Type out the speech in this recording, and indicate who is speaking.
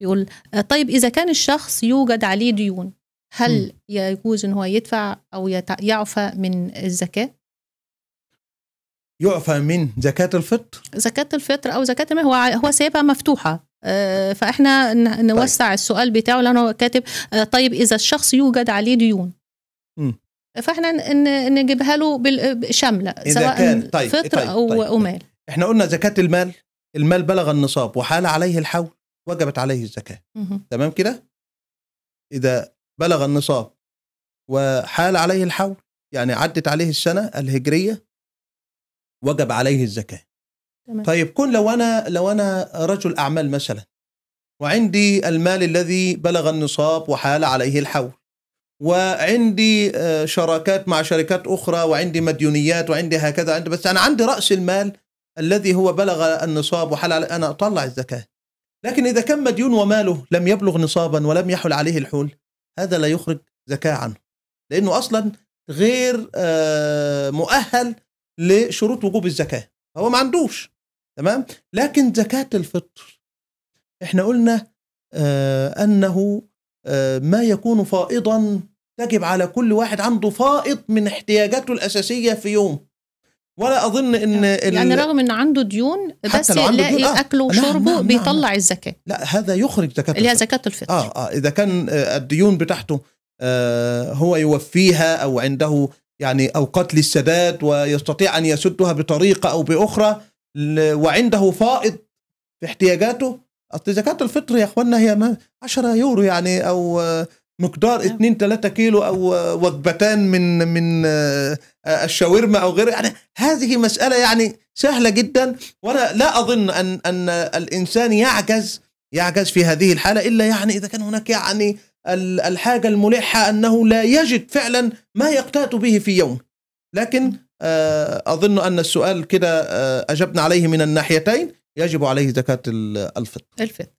Speaker 1: يقول آه، طيب إذا كان الشخص يوجد عليه ديون هل يجوز أن هو يدفع أو يعفى من الزكاة؟
Speaker 2: يعفى من زكاة الفطر؟
Speaker 1: زكاة الفطر أو زكاة ما هو هو سايبها مفتوحة آه، فإحنا طيب. نوسع طيب. السؤال بتاعه لأنه كاتب آه، طيب إذا الشخص يوجد عليه ديون م. فاحنا نجيبها له شامله سواء كان طيب فطر طيب او طيب. طيب. مال
Speaker 2: احنا قلنا زكاه المال المال بلغ النصاب وحال عليه الحول وجبت عليه الزكاه تمام كده اذا بلغ النصاب وحال عليه الحول يعني عدت عليه السنه الهجريه وجب عليه الزكاه تمام. طيب كن لو انا لو انا رجل اعمال مثلا وعندي المال الذي بلغ النصاب وحال عليه الحول وعندي آه، شراكات مع شركات اخرى وعندي مديونيات وعندي هكذا عندي بس انا عندي راس المال الذي هو بلغ النصاب وحال علي انا اطلع الزكاه لكن إذا كان مديون وماله لم يبلغ نصابا ولم يحل عليه الحول هذا لا يخرج زكاة عنه لأنه أصلا غير آه، مؤهل لشروط وجوب الزكاة هو ما عندوش تمام لكن زكاة الفطر احنا قلنا آه، أنه آه، ما يكون فائضا تجب على كل واحد عنده فائض من احتياجاته الأساسية في يوم ولا اظن ان يعني, يعني رغم
Speaker 1: ان عنده ديون بس يلاقي آه. اكله وشربه نعم نعم بيطلع نعم. الزكاه
Speaker 2: لا هذا يخرج زكاه اللي هي زكاه الفطر اه اه اذا كان آه، الديون بتاعته آه هو يوفيها او عنده يعني اوقات للسداد ويستطيع ان يسدها بطريقه او باخرى وعنده فائض في احتياجاته اصل زكاه الفطر يا اخوانا هي 10 يورو يعني او آه، مقدار 2 نعم. 3 كيلو او آه، وجبتان من من الشاورما او غيره يعني هذه مساله يعني سهله جدا وانا لا اظن ان ان الانسان يعجز يعجز في هذه الحاله الا يعني اذا كان هناك يعني الحاجه الملحه انه لا يجد فعلا ما يقتات به في يوم لكن آه، اظن ان السؤال كده آه، اجبنا عليه من الناحيتين يجب عليه زكاه الفطر
Speaker 1: الفطر